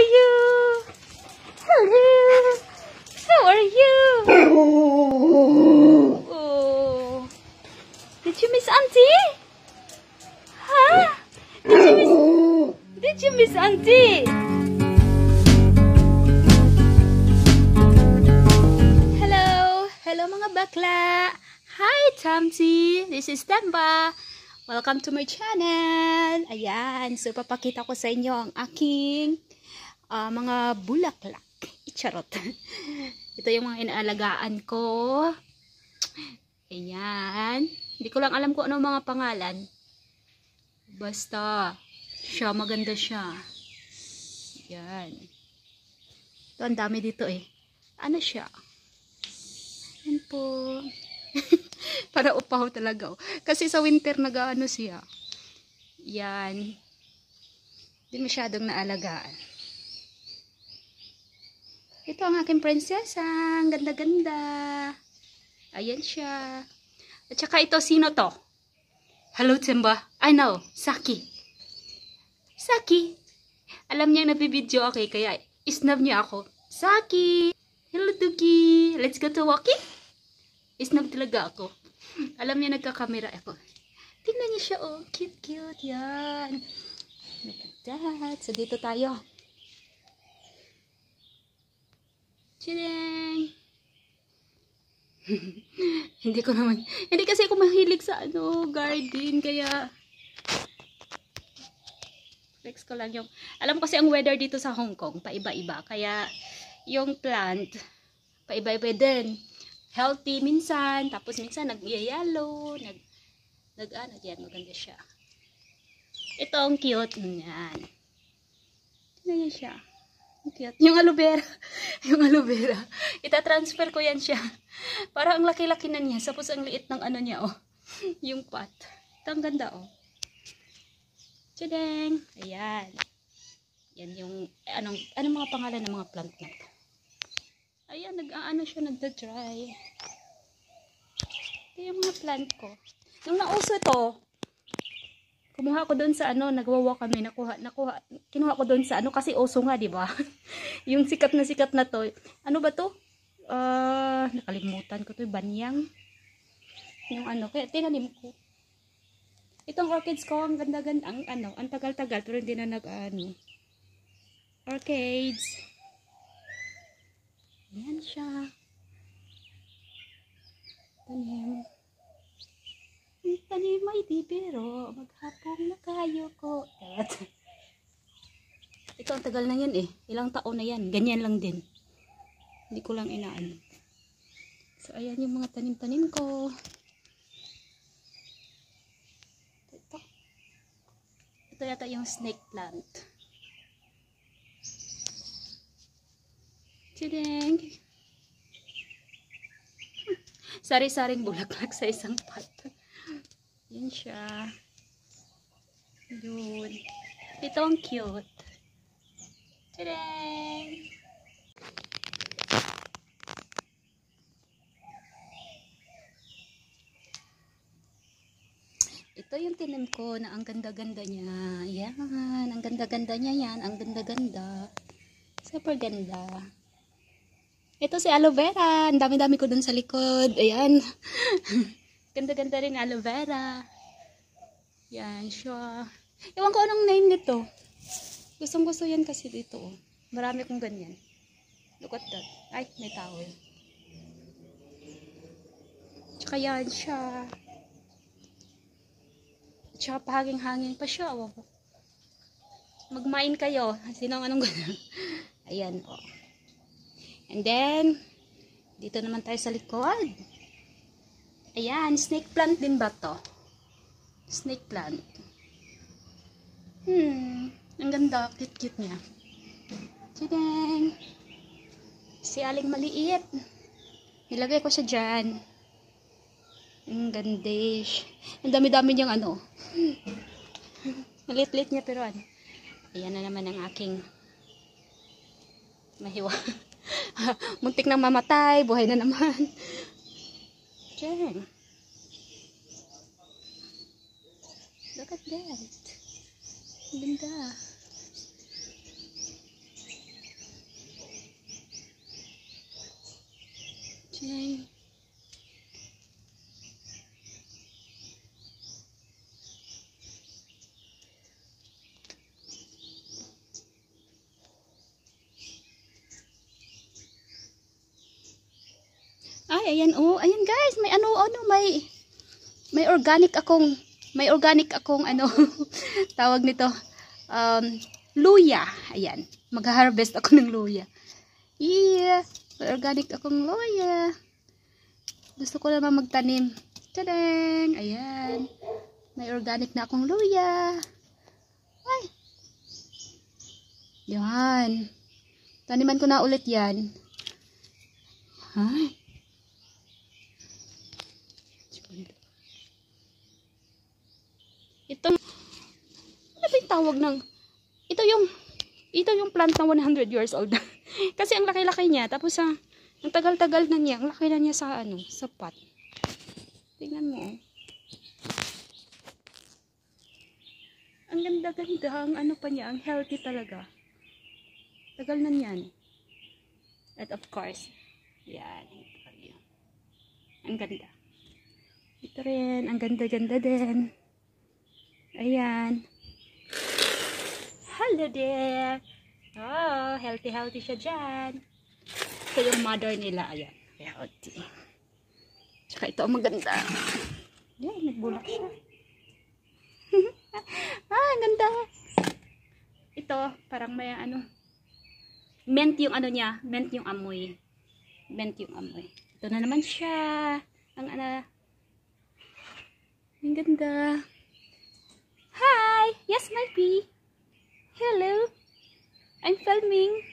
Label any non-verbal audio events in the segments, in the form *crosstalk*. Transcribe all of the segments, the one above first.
are you? Hello. How are you? *laughs* Oh. Did you miss auntie? Huh? Did you miss, did you miss auntie? Hello. Hello mga bakla. Hi Tamsi. This is Temba. Welcome to my channel. Ayan. So papakita ko sa inyo ang aking uh, mga bulaklak. Icharot. *laughs* Ito yung mga inaalagaan ko. Ayan. Hindi ko lang alam kung ano mga pangalan. Basta, siya maganda siya. Ayan. Ito, ang dami dito eh. Ano siya? Ayan po. *laughs* Para upaw talaga. Oh. Kasi sa winter nag-ano siya. Yan. Hindi masyadong naalagaan. Ito ang aking prinsesa. Ang ganda-ganda. Ayan siya. At saka ito, sino to? Hello, Timba. I know, Saki. Saki. Alam niya nabibidyo ako okay, kaya isnab niya ako. Saki! Hello, Dugi! Let's go to walking. Isnab talaga ako. Alam niya nagka-camera ako. Tingnan niya siya, oh. Cute, cute. Yan. Look at that. So, dito tayo. Chideng! *laughs* hindi ko naman, hindi kasi ako mahilig sa ano, garden, kaya flex ko lang yung, alam kasi ang weather dito sa Hong Kong, paiba-iba, kaya yung plant, paiba-iba din. Healthy minsan, tapos minsan nag-yellow, nag, nag ano ah, diyan, maganda siya. Ito ang cute, yan. Ganyan siya. Cute. Yung aloe vera. *laughs* yung aloe vera. Itatransfer ko yan siya. *laughs* Para ang laki-laki na niya. Tapos ang liit ng ano niya, oh. *laughs* yung pot. ang ganda, oh. Tudeng! Ayan. Yan yung, anong, anong mga pangalan ng mga plant na ito? Ayan, nag aano siya, nag dry Ito yung mga plant ko. Nung nauso ito, kumuha ko doon sa ano, nagwawa kami, nakuha, nakuha, kinuha ko doon sa ano, kasi oso nga, di ba? *laughs* yung sikat na sikat na to, ano ba to? Uh, nakalimutan ko to, banyang. Yung ano, kaya tinanim ko. Itong orchids ko, ang ganda-ganda, ang ano, ang tagal-tagal, pero hindi na nag, ano, orchids. Ayan siya. Tanim. Tanim ay di pero maghapong na kayo ko. Ikaw ang tagal na yan eh. Ilang taon na yan. Ganyan lang din. Hindi ko lang inaan. So ayan yung mga tanim-tanim ko. Ito. Ito yata yung snake plant. Chideng! Sari-saring bulaklak sa isang pot. Yun siya. Yun. Ito ang cute. Tadang! Ito yung tinim ko na ang ganda-ganda niya. Yan. Ang ganda-ganda niya yan. Ang ganda-ganda. Super ganda. Ito si aloe vera. Ang dami-dami ko dun sa likod. Ayan. *laughs* Ganda-ganda rin aloe vera. Yan sure. Ewan ko anong name nito. Gustong gusto yan kasi dito. Oh. Marami kong ganyan. Look at that. Ay, may towel. Tsaka yan siya. Tsaka pahangin-hangin pa siya. Oh. Magmain kayo. Sino ang anong ganyan. *laughs* Ayan, oh. And then, dito naman tayo sa likod. Ayan, snake plant din ba to? Snake plant. Hmm, ang ganda, cute-cute niya. Tadang! Si Aling maliit. Nilagay ko siya dyan. Ang gandish. Ang dami-dami niyang ano. *laughs* Malit-lit niya pero ano. Ayan na naman ang aking mahiwa. *laughs* Muntik nang mamatay, buhay na naman. Dang. Look at that. Linda. Dang. ayan oh, ayan guys, may ano ano may may organic akong may organic akong ano *laughs* tawag nito um, luya. Ayan, magha-harvest ako ng luya. Yeah, may organic akong luya. Gusto ko naman magtanim. Tadang! Ayan. May organic na akong luya. Ay! Yan. Taniman ko na ulit yan. Ay! tinatawag ng, ito yung, ito yung plant na 100 years old. *laughs* Kasi ang laki-laki niya. Tapos sa, ang tagal-tagal na niya, ang laki na niya sa ano, sa pot. Tingnan mo eh. Ang ganda-ganda, ang ano pa niya, ang healthy talaga. Tagal na niyan. At of course, yan. Ang ganda. Ito rin, ang ganda-ganda din. Ayan hello there. Oh, healthy-healthy siya dyan. Ito yung mother nila. Ayan. Healthy. Oh, Tsaka ito ang maganda. Ayan, nagbulak siya. *laughs* ah, ang ganda. Ito, parang may ano. Mint yung ano niya. Mint yung amoy. Mint yung amoy. Ito na naman siya. Ang ano. Ang ganda. Hi! Yes, my bee. Hello. I'm filming.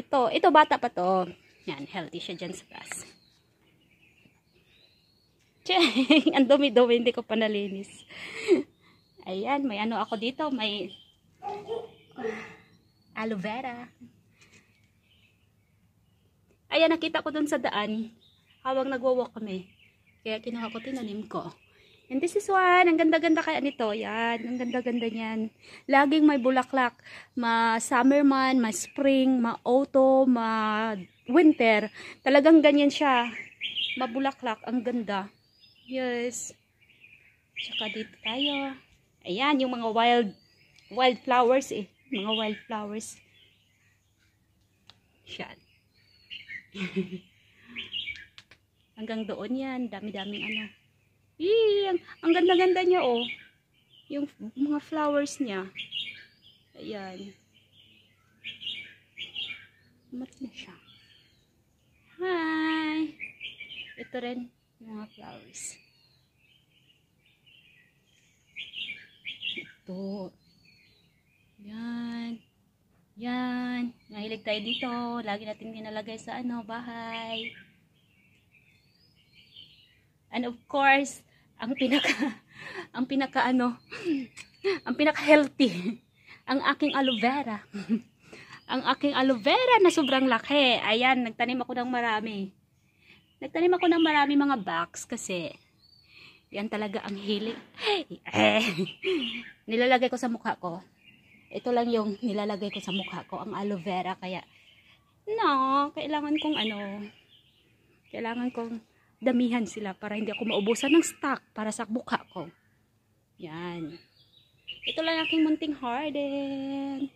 Ito, ito bata pa to. Yan, healthy siya dyan sa grass. Cheng! *laughs* Ang dumi-dumi, hindi ko pa nalinis. *laughs* Ayan, may ano ako dito, may aloe vera. Ayan, nakita ko dun sa daan. Hawang nagwa-walk kami. Kaya kinuha ko, tinanim ko. And this is one. Ang ganda-ganda kaya nito. Yan. Ang ganda-ganda niyan. Laging may bulaklak. Ma-summer man, ma-spring, ma autumn, ma-winter. Talagang ganyan siya. Mabulaklak. Ang ganda. Yes. Tsaka dito tayo. Ayan, yung mga wild wild flowers eh. Mga wild flowers. Yan. *laughs* Hanggang doon yan. Dami-daming ano. Yee, ang, ganda-ganda niya oh. Yung mga flowers niya. Ayan. Mat na siya. Hi! Ito rin mga flowers. Ito. Yan. Yan. Mahilig tayo dito. Lagi natin ginalagay sa ano, bahay. And of course, ang pinaka *laughs* ang pinaka ano, *clears throat* ang pinaka healthy *laughs* ang aking aloe vera. *laughs* ang aking aloe vera na sobrang laki. Ayan, nagtanim ako ng marami. Nagtanim ako ng marami mga box kasi yan talaga ang hilig. nilalagay ko sa mukha ko. Ito lang yung nilalagay ko sa mukha ko, ang aloe vera kaya no, kailangan kong ano, kailangan kong damihan sila para hindi ako maubusan ng stock para sa buka ko. Yan. Ito lang aking munting harden.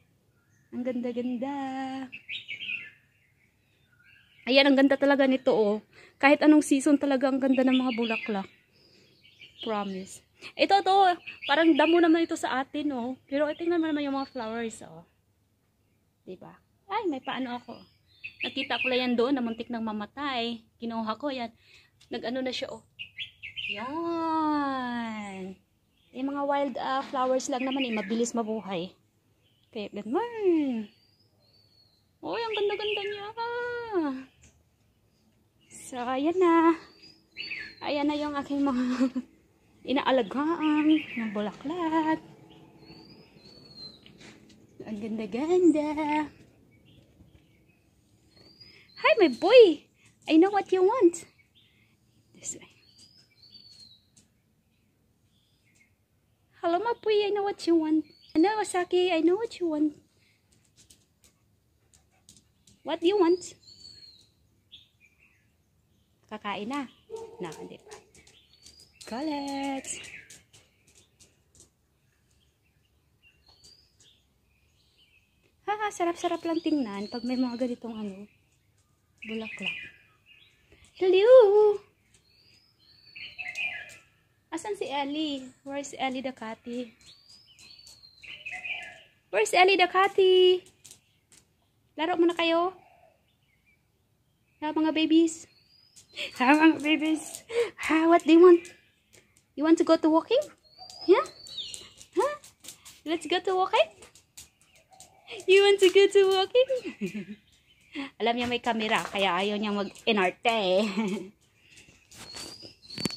Ang ganda-ganda. Ayan, ang ganda talaga nito oh. Kahit anong season talaga, ang ganda ng mga bulaklak. Promise. Ito to, oh. parang damo naman ito sa atin oh. Pero eh, tingnan mo naman yung mga flowers oh. Diba? Ay, may paano ako. Nakita ko lang yan doon, namuntik nang mamatay. Kinuha ko yan. Nag-ano na siya, oh. Yan. Yung mga wild uh, flowers lang naman, eh. Mabilis mabuhay. Kaya, good morning. Uy, ang ganda-ganda niya. So, ayan na. Ayan na yung aking mga *laughs* inaalagaan ng bulaklak. Ang ganda-ganda. Hi, my boy! I know what you want. Alam mo Pui, I know what you want. Nagasaki, I know what you want. What do you want? Kakain na. Na, hindi pa. Collect. Ha, sarap-sarap lang tingnan pag may mga ganitong ano, bulaklak. Hello! Asan si Ellie? Where's Ellie Dakati? Where's Ellie the Dakati? Laro muna kayo. Ha, mga babies. Ha, *laughs* mga babies. Ha, what do you want? You want to go to walking? Yeah? Huh? Let's go to walking? *laughs* You want to go to walking? *laughs* Alam niya may camera, kaya ayaw niya mag-inarte.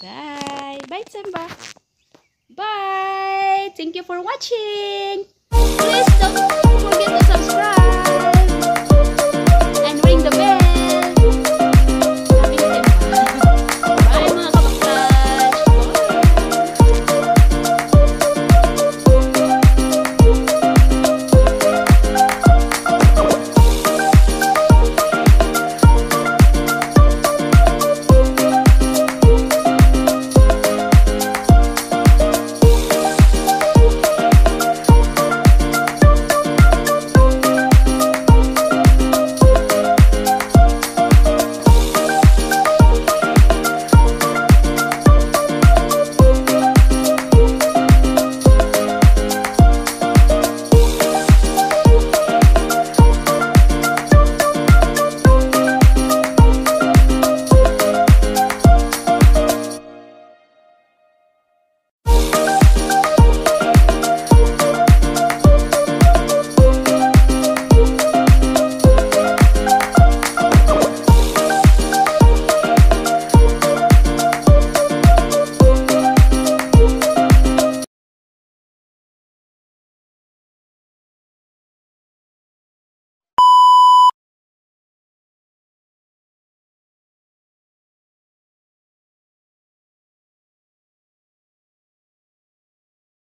Bye! Bye, Simba. Bye. Thank you for watching. Please don't forget to subscribe.